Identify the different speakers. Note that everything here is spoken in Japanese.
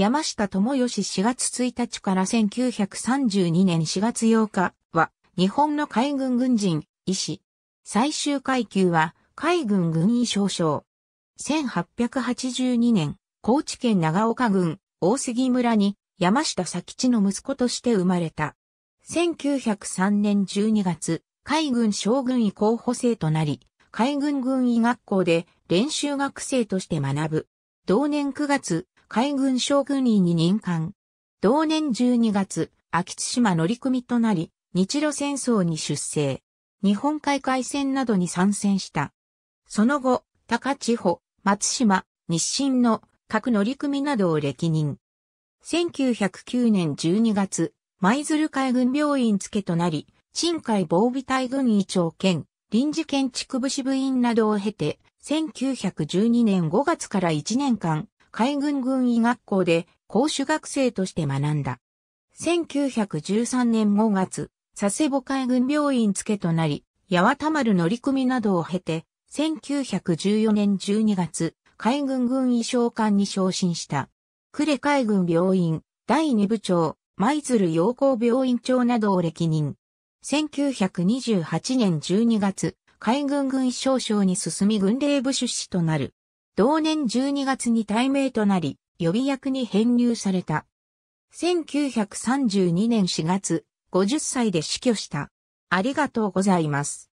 Speaker 1: 山
Speaker 2: 下智義4月1日から1932年4月8日は、日本の海軍軍人、医師。最終階級は、海軍軍医少将。1882年、高知県長岡郡、大杉村に、山下佐吉の息子として生まれた。1903年12月、海軍将軍医候補生となり、海軍軍医学校で練習学生として学ぶ。同年9月、海軍将軍医に任官。同年12月、秋津島乗組となり、日露戦争に出征。日本海海戦などに参戦した。その後、高千穂、松島、日清の各乗組などを歴任。1909年12月、舞鶴海軍病院付となり、深海防備隊軍医長兼臨時建築部支部員などを経て、1912年5月から1年間、海軍軍医学校で講師学生として学んだ。1913年5月、佐世保海軍病院付となり、八幡丸乗組などを経て、1914年12月、海軍軍医召官に昇進した。呉海軍病院、第2部長、舞鶴陽光病院長などを歴任。1928年12月、海軍軍医少将に進み軍令部出資となる。同年12月に対名となり、予備役に編入された。1932年4月、50歳で死去し
Speaker 1: た。ありがとうございます。